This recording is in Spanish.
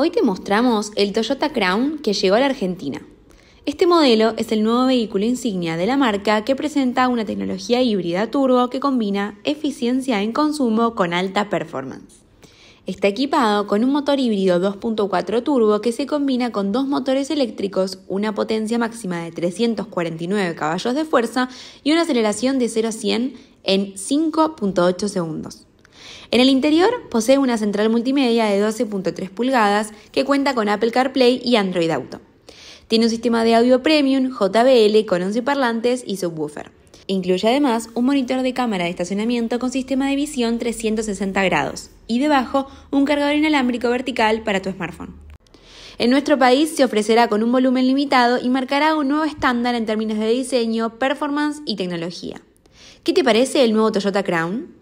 Hoy te mostramos el Toyota Crown que llegó a la Argentina. Este modelo es el nuevo vehículo insignia de la marca que presenta una tecnología híbrida turbo que combina eficiencia en consumo con alta performance. Está equipado con un motor híbrido 2.4 turbo que se combina con dos motores eléctricos, una potencia máxima de 349 caballos de fuerza y una aceleración de 0 a 100 en 5.8 segundos. En el interior posee una central multimedia de 12.3 pulgadas que cuenta con Apple CarPlay y Android Auto. Tiene un sistema de audio premium JBL con 11 parlantes y subwoofer. Incluye además un monitor de cámara de estacionamiento con sistema de visión 360 grados y debajo un cargador inalámbrico vertical para tu smartphone. En nuestro país se ofrecerá con un volumen limitado y marcará un nuevo estándar en términos de diseño, performance y tecnología. ¿Qué te parece el nuevo Toyota Crown?